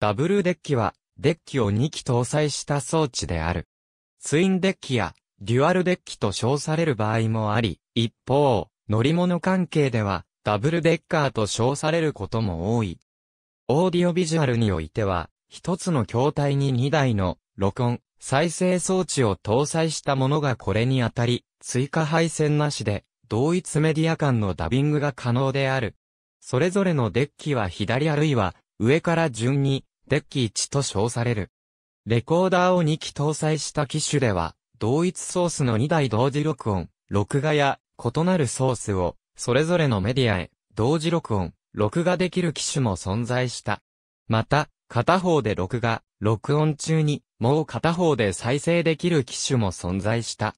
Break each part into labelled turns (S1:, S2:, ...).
S1: ダブルデッキは、デッキを2機搭載した装置である。ツインデッキや、デュアルデッキと称される場合もあり、一方、乗り物関係では、ダブルデッカーと称されることも多い。オーディオビジュアルにおいては、一つの筐体に2台の、録音、再生装置を搭載したものがこれにあたり、追加配線なしで、同一メディア間のダビングが可能である。それぞれのデッキは左あるいは、上から順に、デッキ1と称される。レコーダーを2機搭載した機種では、同一ソースの2台同時録音、録画や異なるソースを、それぞれのメディアへ同時録音、録画できる機種も存在した。また、片方で録画、録音中に、もう片方で再生できる機種も存在した。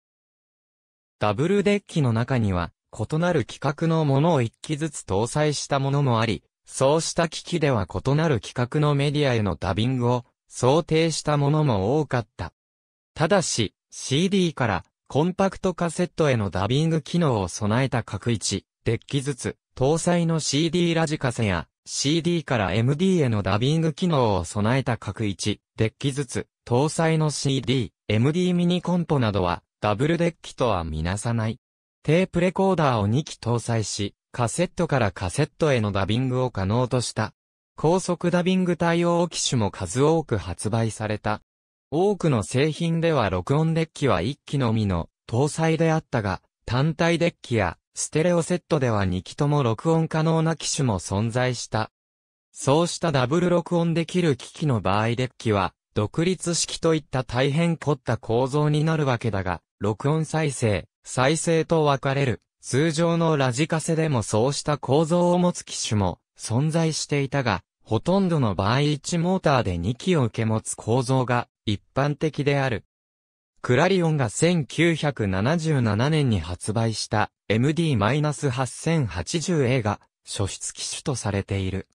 S1: ダブルデッキの中には、異なる規格のものを1機ずつ搭載したものもあり、そうした機器では異なる企画のメディアへのダビングを想定したものも多かった。ただし、CD からコンパクトカセットへのダビング機能を備えた各1、デッキずつ、搭載の CD ラジカセや CD から MD へのダビング機能を備えた各1、デッキずつ、搭載の CD、MD ミニコンポなどは、ダブルデッキとはみなさない。テープレコーダーを2機搭載し、カセットからカセットへのダビングを可能とした。高速ダビング対応機種も数多く発売された。多くの製品では録音デッキは1機のみの搭載であったが、単体デッキやステレオセットでは2機とも録音可能な機種も存在した。そうしたダブル録音できる機器の場合デッキは、独立式といった大変凝った構造になるわけだが、録音再生、再生と分かれる。通常のラジカセでもそうした構造を持つ機種も存在していたが、ほとんどの場合1モーターで2機を受け持つ構造が一般的である。クラリオンが1977年に発売した MD-8080A が初出機種とされている。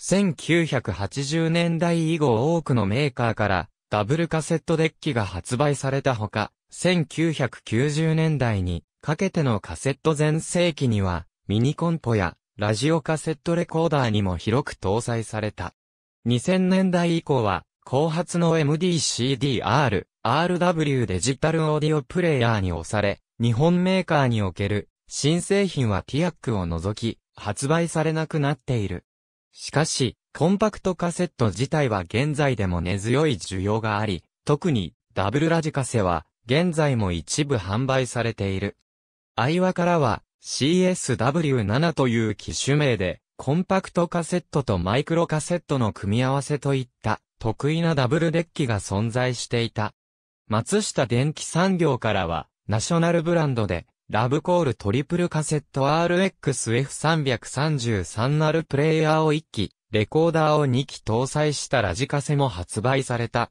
S1: 1980年代以後多くのメーカーからダブルカセットデッキが発売されたほか、1990年代にかけてのカセット全盛期には、ミニコンポやラジオカセットレコーダーにも広く搭載された。2000年代以降は、後発の MDCDR、RW デジタルオーディオプレイヤーに押され、日本メーカーにおける新製品はティアックを除き、発売されなくなっている。しかし、コンパクトカセット自体は現在でも根強い需要があり、特にダブルラジカセは現在も一部販売されている。イワからは CSW7 という機種名で、コンパクトカセットとマイクロカセットの組み合わせといった得意なダブルデッキが存在していた。松下電機産業からは、ナショナルブランドで、ラブコールトリプルカセット RXF333 なるプレイヤーを1機、レコーダーを2機搭載したラジカセも発売された。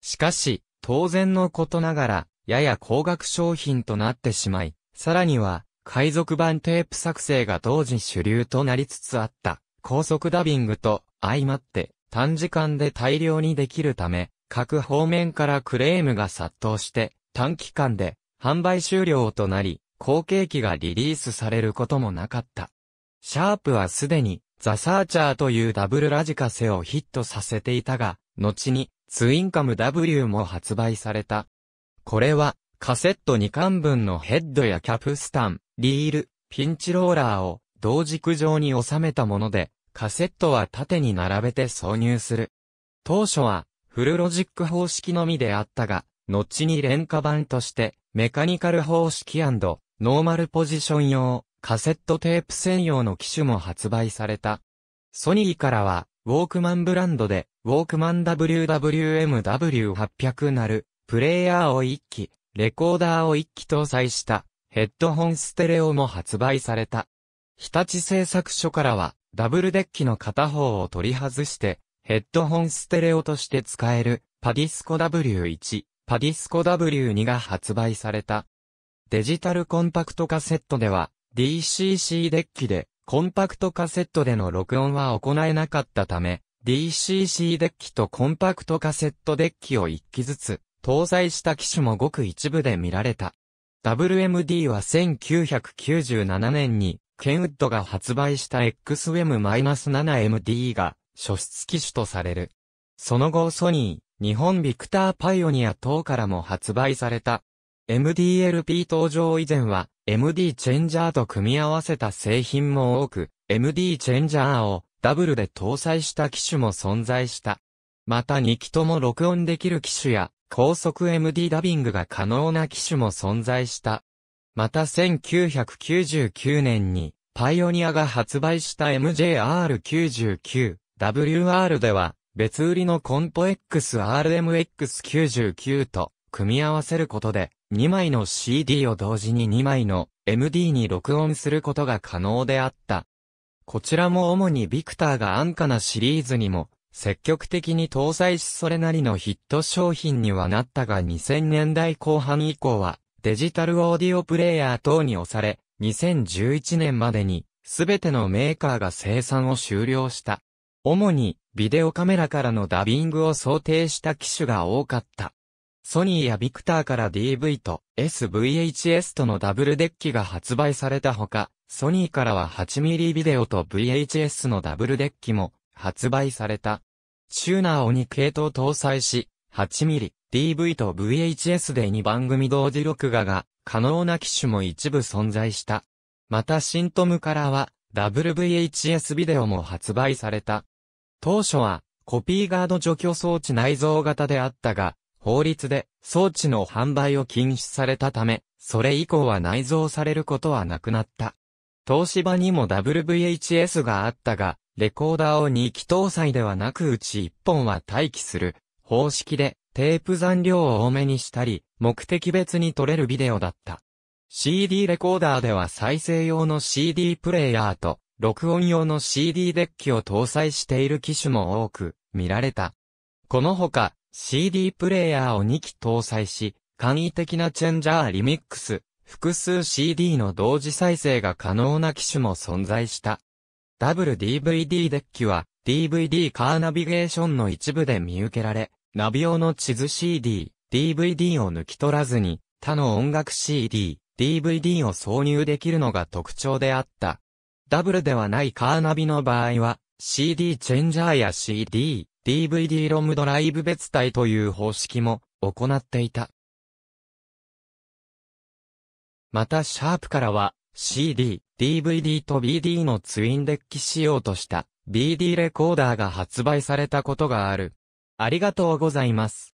S1: しかし、当然のことながら、やや高額商品となってしまい、さらには、海賊版テープ作成が当時主流となりつつあった、高速ダビングと相まって、短時間で大量にできるため、各方面からクレームが殺到して、短期間で販売終了となり、後継機がリリースされることもなかった。シャープはすでに、ザ・サーチャーというダブルラジカセをヒットさせていたが、後に、ツインカム W も発売された。これは、カセット2巻分のヘッドやキャプスタン、リール、ピンチローラーを同軸上に収めたもので、カセットは縦に並べて挿入する。当初はフルロジック方式のみであったが、後に廉価版としてメカニカル方式ノーマルポジション用、カセットテープ専用の機種も発売された。ソニーからは、ウォークマンブランドで、ウォークマン WWMW800 なる、プレイヤーを1機、レコーダーを一機搭載したヘッドホンステレオも発売された。日立製作所からはダブルデッキの片方を取り外してヘッドホンステレオとして使えるパディスコ W1、パディスコ W2 が発売された。デジタルコンパクトカセットでは DCC デッキでコンパクトカセットでの録音は行えなかったため、DCC デッキとコンパクトカセットデッキを一機ずつ搭載した機種もごく一部で見られた。WMD は1997年に、ケンウッドが発売した XM-7MD が初出機種とされる。その後ソニー、日本ビクターパイオニア等からも発売された。MDLP 登場以前は MD チェンジャーと組み合わせた製品も多く、MD チェンジャーをダブルで搭載した機種も存在した。また2機とも録音できる機種や高速 MD ダビングが可能な機種も存在した。また1999年に、パイオニアが発売した MJR99、WR では、別売りのコンポ XRMX99 と組み合わせることで、2枚の CD を同時に2枚の MD に録音することが可能であった。こちらも主にビクターが安価なシリーズにも積極的に搭載しそれなりのヒット商品にはなったが2000年代後半以降はデジタルオーディオプレイヤー等に押され、2011年までにすべてのメーカーが生産を終了した。主にビデオカメラからのダビングを想定した機種が多かった。ソニーやビクターから DV と SVHS とのダブルデッキが発売されたほか、ソニーからは 8mm ビデオと VHS のダブルデッキも発売された。チューナーを2系統搭載し、8mm、DV と VHS で2番組同時録画が可能な機種も一部存在した。またシントムからは、w VHS ビデオも発売された。当初は、コピーガード除去装置内蔵型であったが、法律で装置の販売を禁止されたため、それ以降は内蔵されることはなくなった。東芝にも w VHS があったが、レコーダーを2機搭載ではなくうち1本は待機する方式でテープ残量を多めにしたり、目的別に撮れるビデオだった。CD レコーダーでは再生用の CD プレイヤーと録音用の CD デッキを搭載している機種も多く見られた。このほか CD プレイヤーを2機搭載し、簡易的なチェンジャーリミックス、複数 CD の同時再生が可能な機種も存在した。ダブル DVD デッキは DVD カーナビゲーションの一部で見受けられ、ナビ用の地図 CD、DVD を抜き取らずに他の音楽 CD、DVD を挿入できるのが特徴であった。ダブルではないカーナビの場合は CD チェンジャーや CD、DVD ロムドライブ別体という方式も行っていた。またシャープからは CD、DVD と BD のツインデッキ仕様とした BD レコーダーが発売されたことがある。ありがとうございます。